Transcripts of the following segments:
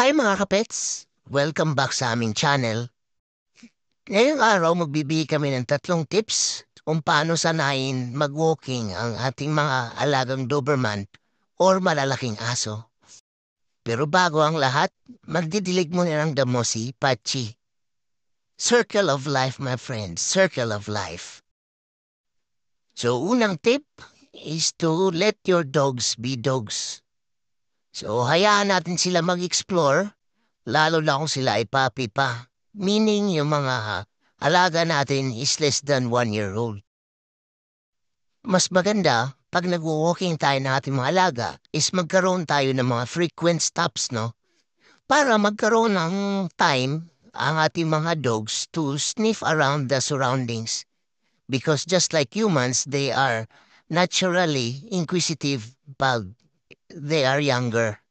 Hi mga kapets! Welcome back sa aming channel. Ngayong araw magbibigay kami ng tatlong tips kung paano sanayin mag-walking ang ating mga alagang Doberman or malalaking aso. Pero bago ang lahat, magdidilig muna ng damo si Pachi. Circle of life, my friend. Circle of life. So, unang tip is to let your dogs be dogs. So hayaan natin sila mag-explore, lalo na kung sila ay puppy pa. Meaning yung mga alaga natin is less than one year old. Mas maganda, pag nag-walking tayo ng ating mga alaga, is magkaroon tayo ng mga frequent stops, no? Para magkaroon ng time ang ating mga dogs to sniff around the surroundings. Because just like humans, they are naturally inquisitive bug. They are younger.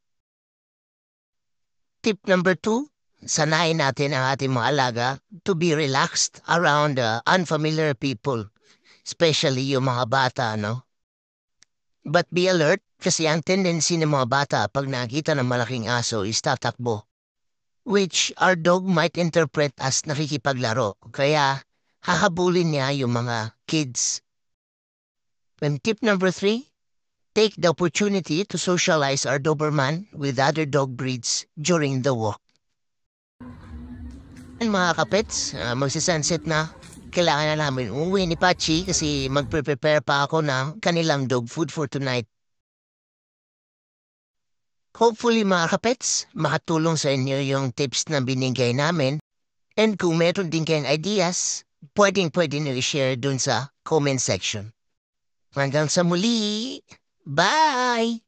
Tip number two, sanayin natin ang ating mga alaga to be relaxed around uh, unfamiliar people, especially yung mga bata, no? But be alert kasi ang tendency ng mga bata pag nakita ng malaking aso is tatakbo, which our dog might interpret as nakikipaglaro, kaya hahabulin niya yung mga kids. And tip number three, take the opportunity to socialize our Doberman with other dog breeds during the walk. And mga kapets, uh, magsisunset na. Kailangan na namin umuwi ni Pachi kasi magpre-prepare pa ako ng kanilang dog food for tonight. Hopefully mga kapets, makatulong sa inyo yung tips na binigay namin. And kung meron din kayong ideas, pwedeng pwede nyo i-share dun sa comment section. Hanggang sa muli! Bye!"